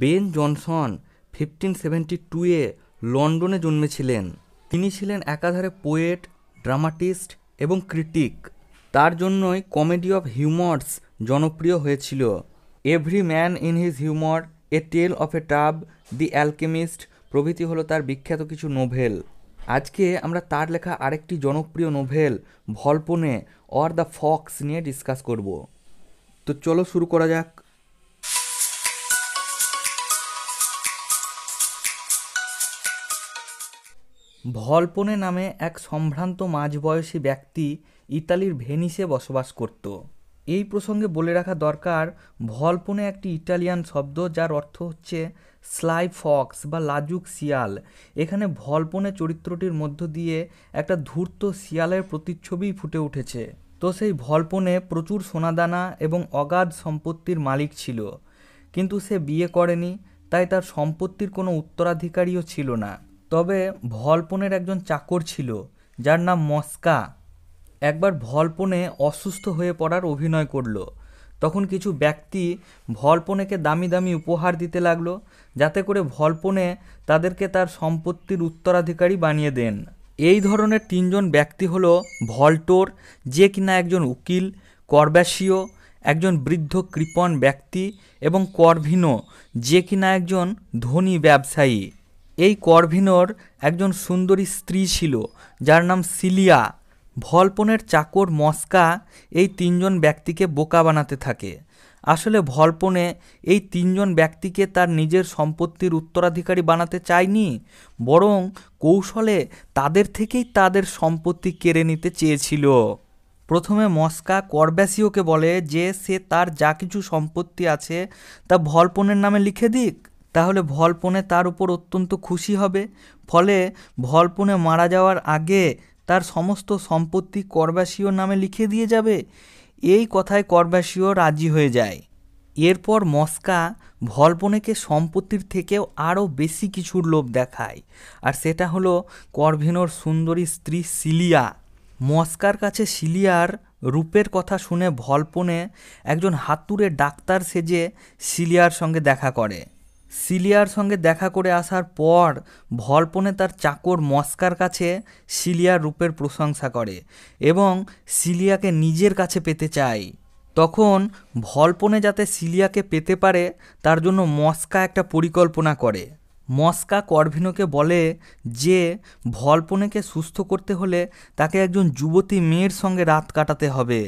Ben Jonson fifteen seventy টুয়ে লন্ডনে জন্মেছিলেন তিনি ছিলেন একাধারে পোয়েট ড্রামাটিস্ট এবং ক্রিটিক তার জন্যই কমেডি অফ হিউমর্স জনপ্রিয় হয়েছিল every man in his humour a tale of a tub the alchemist প্রভৃতি হলো তার বিখ্যাত কিছু নোভেল আজকে আমরা তার লেখা আরেকটি জনপ্রিয় novel Volpone or the fox নিয়ে ডিসকাস করব তো চলো শুরু করা যাক ভলপনে নামে এক সম্ভ্রান্ত মাঝবয়সী ব্যক্তি ইতালির ভেনিসে বসবাস করত এই প্রসঙ্গে বলে রাখা দরকার ভলপনে একটি ইটালিয়ান শব্দ যার অর্থ হচ্ছে স্লাই ফক্স বা লাজুক শিয়াল এখানে ভলপনে চরিত্রটির মধ্য দিয়ে একটা ধূর্ত শিয়ালের প্রতিচ্ছবিই ফুটে উঠেছে তো সেই ভলপনে প্রচুর সোনাদানা এবং অগাধ সম্পত্তির মালিক ছিল কিন্তু সে বিয়ে করেনি তাই তার সম্পত্তির কোনো উত্তরাধিকারীও ছিল না তবে ভলপনের একজন চাকর ছিল যার নাম মস্কা একবার ভলপনে অসুস্থ হয়ে পড়ার অভিনয় করল তখন কিছু ব্যক্তি ভলপনেকে দামি দামি উপহার দিতে লাগলো যাতে করে ভলপনে তাদেরকে তার সম্পত্তির উত্তরাধিকারী বানিয়ে দেন এই ধরনের তিনজন ব্যক্তি হলো ভল্টোর যে কিনা একজন উকিল করব্যাসীয় একজন বৃদ্ধ কৃপণ ব্যক্তি এবং করভিনো যে কিনা একজন ধনী ব্যবসায়ী এই করভিনর একজন সুন্দরী স্ত্রী ছিল যার নাম সিলিয়া ভলপনের চাকর মস্কা এই তিনজন ব্যক্তিকে বোকা বানাতে থাকে আসলে ভলপনে এই তিনজন ব্যক্তিকে তার নিজের সম্পত্তির উত্তরাধিকারী বানাতে চায়নি বরং কৌশলে তাদের থেকেই তাদের সম্পত্তি কেড়ে নিতে চেয়েছিল প্রথমে মস্কা করব্যাসিওকে বলে যে সে তার যা কিছু সম্পত্তি আছে তা ভলপনের নামে লিখে দিক তাহলে ভলপনে তার উপর অত্যন্ত খুশি হবে ফলে ভলপনে মারা যাওয়ার আগে তার সমস্ত সম্পত্তি করবাসীয় নামে লিখে দিয়ে যাবে এই কথায় করবাসীয় রাজি হয়ে যায় এরপর মস্কা ভলপনেকে সম্পত্তির থেকেও আরও বেশি কিছুর লোভ দেখায় আর সেটা হলো করভিনোর সুন্দরী স্ত্রী সিলিয়া মস্কার কাছে সিলিয়ার রূপের কথা শুনে ভলপনে একজন হাতুড়ে ডাক্তার সেজে সিলিয়ার সঙ্গে দেখা করে সিলিয়ার সঙ্গে দেখা করে আসার পর ভল্পনে তার চাকর মস্কার কাছে সিলিয়ার রূপের প্রশংসা করে এবং সিলিয়াকে নিজের কাছে পেতে চায় তখন ভল্পনে যাতে সিলিয়াকে পেতে পারে তার জন্য মস্কা একটা পরিকল্পনা করে মস্কা করভিনোকে বলে যে ভল্পনেকে সুস্থ করতে হলে তাকে একজন যুবতী মেয়ের সঙ্গে রাত কাটাতে হবে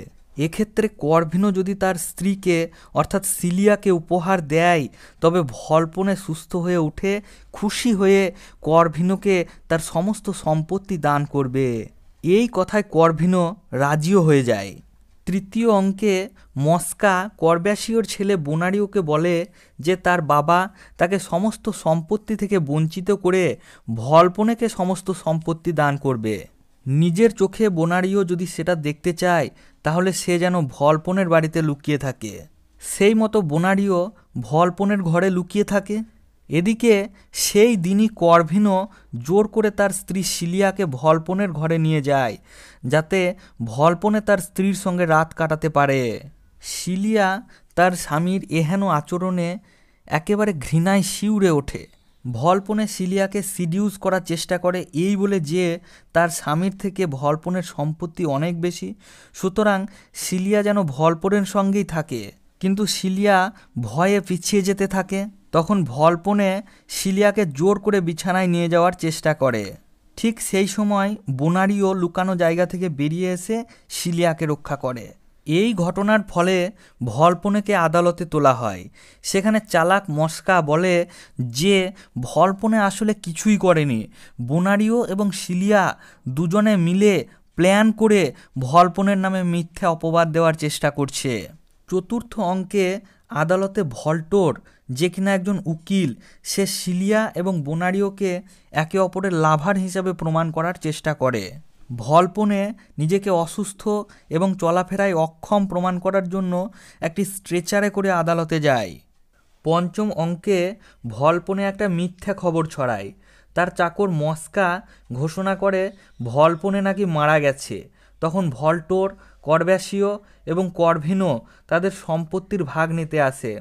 এক্ষেত্রে করভিনো যদি তার স্ত্রীকে অর্থাৎ সিলিয়াকে উপহার দেয় তবে ভল্পনে সুস্থ হয়ে উঠে খুশি হয়ে করভিনোকে তার সমস্ত সম্পত্তি দান করবে এই কথায় করভিনো রাজিও হয়ে যায় তৃতীয় অঙ্কে মস্কা করব্যাসীয়র ছেলে বোনারিওকে বলে যে তার বাবা তাকে সমস্ত সম্পত্তি থেকে বঞ্চিত করে ভল্পনেকে সমস্ত সম্পত্তি দান করবে নিজের চোখে বোনারিও যদি সেটা দেখতে চায় তাহলে সে যেন ভলপনের বাড়িতে লুকিয়ে থাকে সেই মতো বোনারিও ভলপনের ঘরে লুকিয়ে থাকে এদিকে সেই দিনই করভিনও জোর করে তার স্ত্রী শিলিয়াকে ভলপনের ঘরে নিয়ে যায় যাতে ভলপনে তার স্ত্রীর সঙ্গে রাত কাটাতে পারে শিলিয়া তার স্বামীর এহেন আচরণে একেবারে ঘৃণায় শিউরে ওঠে ভলপনে সিলিয়াকে সিডিউস করার চেষ্টা করে এই বলে যে তার স্বামীর থেকে ভলপনের সম্পত্তি অনেক বেশি সুতরাং সিলিয়া যেন ভলপনের সঙ্গেই থাকে কিন্তু সিলিয়া ভয়ে পিছিয়ে যেতে থাকে তখন ভলপনে সিলিয়াকে জোর করে বিছানায় নিয়ে যাওয়ার চেষ্টা করে ঠিক সেই সময় বোনারিও লুকানো জায়গা থেকে বেরিয়ে এসে সিলিয়াকে রক্ষা করে এই ঘটনার ফলে ভলপনেকে আদালতে তোলা হয় সেখানে চালাক মস্কা বলে যে ভলপনে আসলে কিছুই করেনি বোনারিও এবং সিলিয়া দুজনে মিলে প্ল্যান করে ভলপনের নামে মিথ্যে অপবাদ দেওয়ার চেষ্টা করছে চতুর্থ অঙ্কে আদালতে ভল্টোর যে কিনা একজন উকিল সে সিলিয়া এবং বোনারিওকে একে অপরের লাভার হিসাবে প্রমাণ করার চেষ্টা করে ভলপনে নিজেকে অসুস্থ এবং চলাফেরায় অক্ষম প্রমাণ করার জন্য একটি স্ট্রেচারে করে আদালতে যায় পঞ্চম অঙ্কে ভল্পনে একটা মিথ্যা খবর ছড়ায় তার চাকর মস্কা ঘোষণা করে ভল্পনে নাকি মারা গেছে তখন ভল্টোর করব্যাসীয় এবং করভিনো তাদের সম্পত্তির ভাগ নিতে আসে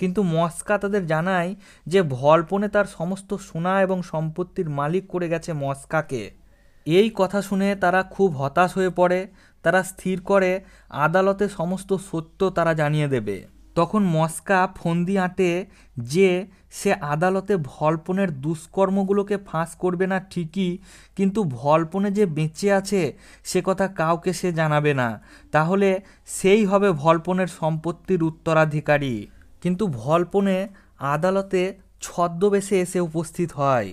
কিন্তু মস্কা তাদের জানায় যে ভল্পনে তার সমস্ত সোনা এবং সম্পত্তির মালিক করে গেছে মস্কাকে এই কথা শুনে তারা খুব হতাশ হয়ে পড়ে তারা স্থির করে আদালতে সমস্ত সত্য তারা জানিয়ে দেবে তখন মস্কা ফন্দি আঁটে যে সে আদালতে ভল্পনের দুষ্কর্মগুলোকে ফাঁস করবে না ঠিকই কিন্তু ভল্পনে যে বেঁচে আছে সে কথা কাউকে সে জানাবে না তাহলে সেই হবে ভল্পনের সম্পত্তির উত্তরাধিকারী কিন্তু ভল্পনে আদালতে ছদ্মবেশে এসে উপস্থিত হয়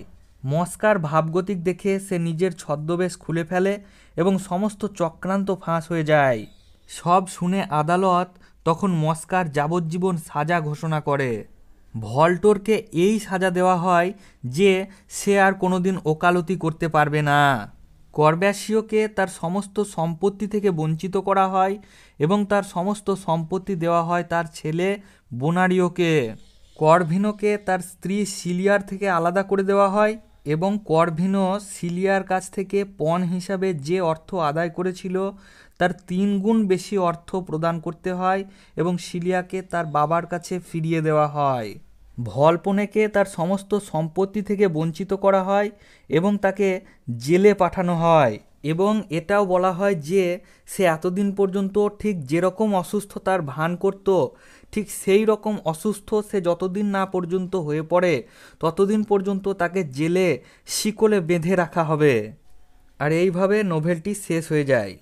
মস্কার ভাবগতিক দেখে সে নিজের ছদ্মবেশ খুলে ফেলে এবং সমস্ত চক্রান্ত ফাঁস হয়ে যায় সব শুনে আদালত তখন মস্কার যাবজ্জীবন সাজা ঘোষণা করে ভল্টোরকে এই সাজা দেওয়া হয় যে সে আর কোনো দিন ওকালতি করতে পারবে না করব্যাসীয়কে তার সমস্ত সম্পত্তি থেকে বঞ্চিত করা হয় এবং তার সমস্ত সম্পত্তি দেওয়া হয় তার ছেলে বোনারিওকে করভিনোকে তার স্ত্রী সিলিয়ার থেকে আলাদা করে দেওয়া হয় এবং করভিনো সিলিয়ার কাছ থেকে পণ হিসাবে যে অর্থ আদায় করেছিল তার তিন গুণ বেশি অর্থ প্রদান করতে হয় এবং সিলিয়াকে তার বাবার কাছে ফিরিয়ে দেওয়া হয় ভলপনেকে তার সমস্ত সম্পত্তি থেকে বঞ্চিত করা হয় এবং তাকে জেলে পাঠানো হয় এবং এটাও বলা হয় যে সে এতদিন পর্যন্ত ঠিক যেরকম অসুস্থতার ভান করত ঠিক সেই রকম অসুস্থ সে যতদিন না পর্যন্ত হয়ে পড়ে ততদিন পর্যন্ত তাকে জেলে শিকলে বেঁধে রাখা হবে আর এইভাবে নোভেলটি শেষ হয়ে যায়